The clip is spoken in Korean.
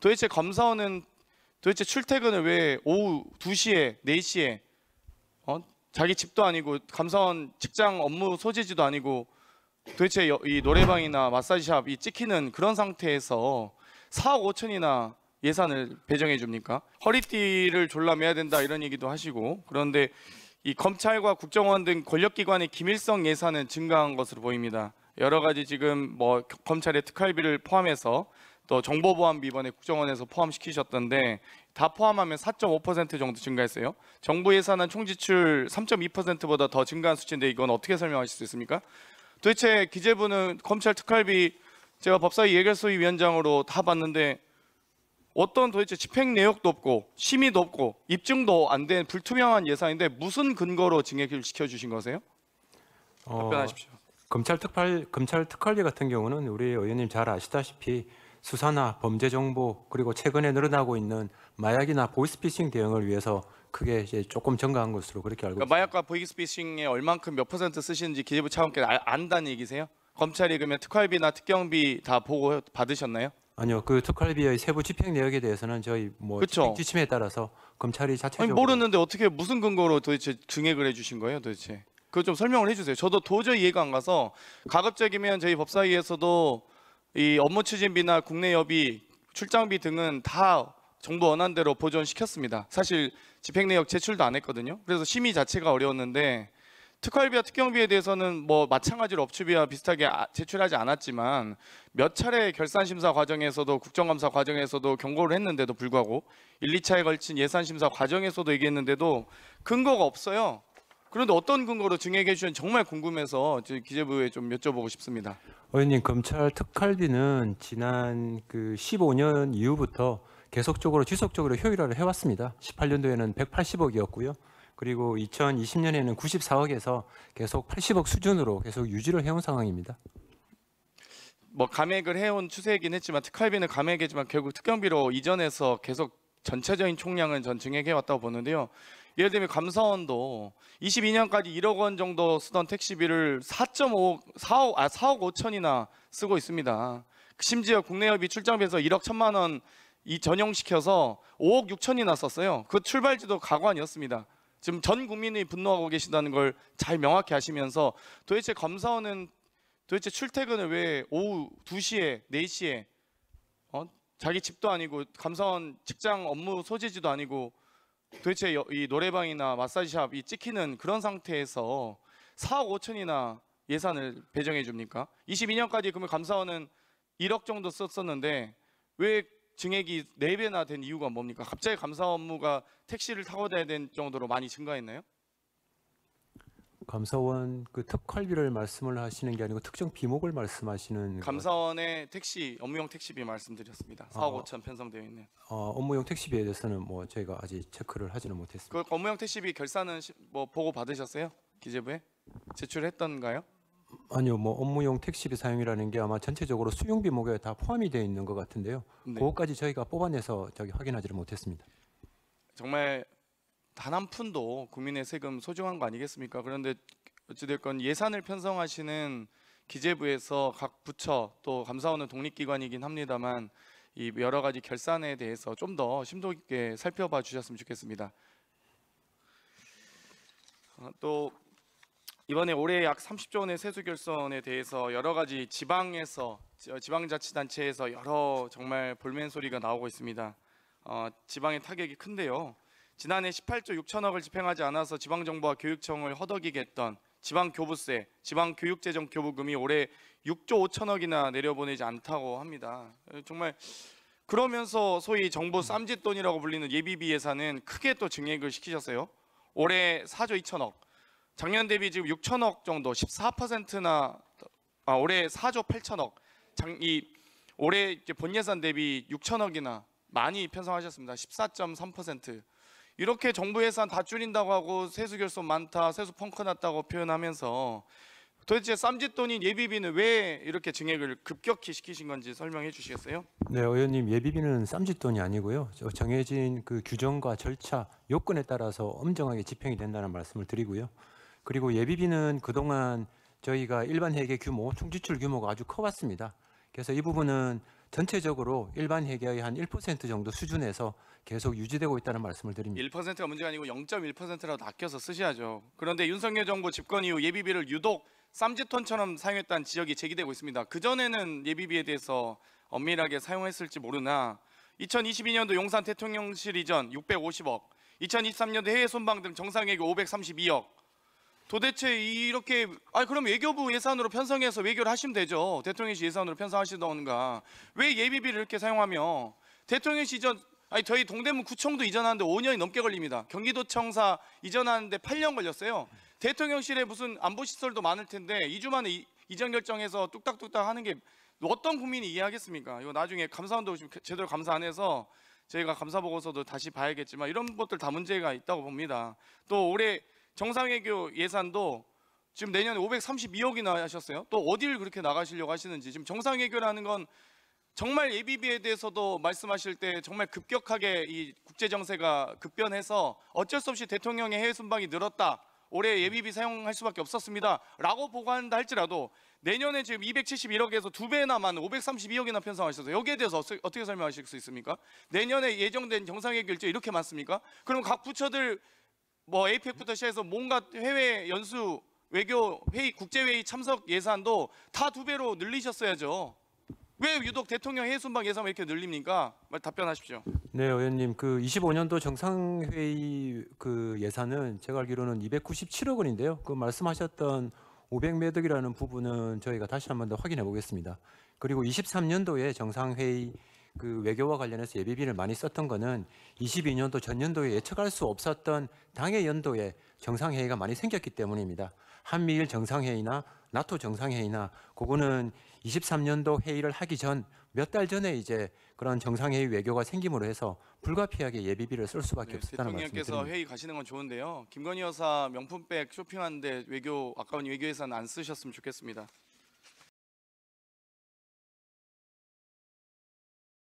도대체 검사원은 도대체 출퇴근을 왜 오후 2시에, 4시에 어? 자기 집도 아니고 감사원 직장 업무 소재지도 아니고 도대체 이 노래방이나 마사지샵이 찍히는 그런 상태에서 4억 5천이나 예산을 배정해 줍니까? 허리띠를 졸라매야 된다 이런 얘기도 하시고 그런데 이 검찰과 국정원 등 권력기관의 기밀성 예산은 증가한 것으로 보입니다. 여러 가지 지금 뭐 검찰의 특활비를 포함해서 또 정보보안비 번에 국정원에서 포함시키셨던데 다 포함하면 4.5% 정도 증가했어요. 정부 예산은 총지출 3.2%보다 더 증가한 수치인데 이건 어떻게 설명하실 수 있습니까? 도대체 기재부는 검찰 특활비 제가 법사위 예결소위 위원장으로 다 봤는데 어떤 도대체 집행 내역도 없고 심의도 없고 입증도 안 된 불투명한 예산인데 무슨 근거로 증액을 시켜주신 거세요? 어, 답변하십시오. 검찰 특활 검찰 특활비 같은 경우는 우리 의원님 잘 아시다시피 수사나 범죄 정보 그리고 최근에 늘어나고 있는 마약이나 보이스피싱 대응을 위해서 그게 이제 조금 증가한 것으로 그렇게 알고 그러니까 있습니다. 마약과 보이스피싱에 얼만큼 몇 퍼센트 쓰시는지 기재부 차원께 안다는 얘기세요? 검찰이 그러면 특활비나 특경비 다 보고 받으셨나요? 아니요, 그 특활비의 세부 집행 내역에 대해서는 저희 뭐 집행 지침에 따라서 검찰이 자체적으로 아니, 모르는데 어떻게 무슨 근거로 도대체 증액을 해주신 거예요, 도대체? 그거 좀 설명을 해주세요. 저도 도저히 이해가 안 가서 가급적이면 저희 법사위에서도 이 업무 추진비나 국내 여비, 출장비 등은 다 정부 원안대로 보존시켰습니다. 사실 집행 내역 제출도 안 했거든요. 그래서 심의 자체가 어려웠는데 특활비와 특경비에 대해서는 뭐 마찬가지로 업추비와 비슷하게 아, 제출하지 않았지만 몇 차례 결산심사 과정에서도 국정감사 과정에서도 경고를 했는데도 불구하고 1, 2차에 걸친 예산심사 과정에서도 얘기했는데도 근거가 없어요. 그런데 어떤 근거로 증액해 주셨는지 정말 궁금해서 기재부에 좀 여쭤보고 싶습니다. 의원님 검찰 특활비는 지난 그 15년 이후부터 계속적으로 지속적으로 효율화를 해왔습니다. 18년도에는 180억이었고요. 그리고 2020년에는 94억에서 계속 80억 수준으로 계속 유지를 해온 상황입니다. 뭐 감액을 해온 추세이긴 했지만 특활비는 감액이지만 결국 특경비로 이전해서 계속 전체적인 총량은 전 증액해 왔다고 보는데요. 예를 들면 감사원도 22년까지 1억 원 정도 쓰던 택시비를 4.5 4억 아 4억 5천이나 쓰고 있습니다. 심지어 국내협의 출장비에서 1억 1천만 원 이 전용시켜서 5억 6천이나 썼어요. 그 출발지도 가관이었습니다. 지금 전 국민이 분노하고 계신다는 걸 잘 명확히 아시면서 도대체 감사원은 도대체 출퇴근을 왜 오후 2시에 4시에 어? 자기 집도 아니고 감사원 직장 업무 소재지도 아니고 도대체 이 노래방이나 마사지샵 이 찍히는 그런 상태에서 4억 5천이나 예산을 배정해 줍니까? 22년까지 금러 감사원은 1억 정도 썼었는데 왜 증액이 4배나 된 이유가 뭡니까? 갑자기 감사 업무가 택시를 타고 다야 된 정도로 많이 증가했나요? 감사원 그 특활비를 말씀을 하시는 게 아니고 특정 비목을 말씀하시는 감사원의 택시 업무용 택시비 말씀드렸습니다. 4억 아. 5천 편성되어 있는. 어, 업무용 택시비에 대해서는 뭐 저희가 아직 체크를 하지는 못했습니다. 그 업무용 택시비 결산은 시- 뭐 보고 받으셨어요? 기재부에 제출했던가요? 아니요, 뭐 업무용 택시비 사용이라는 게 아마 전체적으로 수용 비목에 다 포함이 되어 있는 것 같은데요. 네. 그것까지 저희가 뽑아내서 저기 확인하지를 못했습니다. 정말 단한 푼도 국민의 세금 소중한 거 아니겠습니까? 그런데 어찌됐건 예산을 편성하시는 기재부에서 각 부처 또 감사원은 독립기관이긴 합니다만 이 여러 가지 결산에 대해서 좀 더 심도 있게 살펴봐 주셨으면 좋겠습니다. 어, 또 이번에 올해 약 30조 원의 세수 결손에 대해서 여러 가지 지방에서 지방자치단체에서 여러 정말 볼멘 소리가 나오고 있습니다. 어, 지방의 타격이 큰데요. 지난해 18조 6천억을 집행하지 않아서 지방정부와 교육청을 허덕이게 했던 지방교부세, 지방교육재정교부금이 올해 6조 5천억이나 내려보내지 않다고 합니다. 정말 그러면서 소위 정부 쌈짓돈이라고 불리는 예비비 예산은 크게 또 증액을 시키셨어요. 올해 4조 2천억, 작년 대비 지금 6천억 정도, 14%나 아, 올해 4조 8천억, 장, 이 올해 본 예산 대비 6천억이나 많이 편성하셨습니다. 14.3%. 이렇게 정부 예산 다 줄인다고 하고 세수 결손 많다, 세수 펑크 났다고 표현하면서 도대체 쌈짓돈인 예비비는 왜 이렇게 증액을 급격히 시키신 건지 설명해 주시겠어요? 네, 의원님 예비비는 쌈짓돈이 아니고요. 정해진 그 규정과 절차, 요건에 따라서 엄정하게 집행이 된다는 말씀을 드리고요. 그리고 예비비는 그동안 저희가 일반 회계 규모, 총지출 규모가 아주 커왔습니다. 그래서 이 부분은 전체적으로 일반 회계의 한 1% 정도 수준에서 계속 유지되고 있다는 말씀을 드립니다. 1%가 문제가 아니고 0.1%라도 아껴서 쓰셔야죠. 그런데 윤석열 정부 집권 이후 예비비를 유독 쌈짓돈처럼 사용했다는 지적이 제기되고 있습니다. 그전에는 예비비에 대해서 엄밀하게 사용했을지 모르나 2022년도 용산 대통령실 이전 650억, 2023년도 해외 순방 등 정상회교 532억, 도대체 이렇게 아 그럼 외교부 예산으로 편성해서 외교를 하시면 되죠. 대통령실 예산으로 편성하시던가. 왜 예비비를 이렇게 사용하며 대통령실 이전 아니 저희 동대문 구청도 이전하는데 5년이 넘게 걸립니다. 경기도청사 이전하는데 8년 걸렸어요. 대통령실에 무슨 안보 시설도 많을 텐데 2주 만에 이, 이전 결정해서 뚝딱뚝딱 하는 게 어떤 국민이 이해하겠습니까? 이거 나중에 감사원도 제대로 감사 안 해서 저희가 감사 보고서도 다시 봐야겠지만 이런 것들 다 문제가 있다고 봅니다. 또 올해 정상외교 예산도 지금 내년에 532억이나 하셨어요. 또 어디를 그렇게 나가시려고 하시는지 지금 정상외교라는 건 정말 예비비에 대해서도 말씀하실 때 정말 급격하게 이 국제 정세가 급변해서 어쩔 수 없이 대통령의 해외 순방이 늘었다. 올해 예비비 사용할 수밖에 없었습니다.라고 보관한다 할지라도 내년에 지금 271억에서 두 배나 많은 532억이나 편성하셔서 여기에 대해서 어떻게 설명하실 수 있습니까? 내년에 예정된 정상회의 일정 이렇게 많습니까? 그럼 각 부처들 뭐 APEC부터 시작해서 뭔가 해외 연수 외교 회의 국제 회의 참석 예산도 다 두 배로 늘리셨어야죠. 왜 유독 대통령 해외 순방 예산을 이렇게 늘립니까? 답변하십시오. 네, 의원님. 그 25년도 정상회의 그 예산은 제가 알기로는 297억 원인데요. 그 말씀하셨던 500매덕이라는 부분은 저희가 다시 한 번 더 확인해 보겠습니다. 그리고 23년도에 정상회의 그 외교와 관련해서 예비비를 많이 썼던 것은 22년도 전년도에 예측할 수 없었던 당해 연도에 정상회의가 많이 생겼기 때문입니다. 한미일 정상회의나 나토 정상회의나 그거는 23년도 회의를 하기 전 몇 달 전에 이제 그런 정상회의 외교가 생김으로 해서 불가피하게 예비비를 쓸 수밖에 네, 없었다는 말씀입니다. 회의 가시는 건 좋은데요. 김건희 여사 명품백 쇼핑하는데 외교 아까운 외교에서는 안 쓰셨으면 좋겠습니다.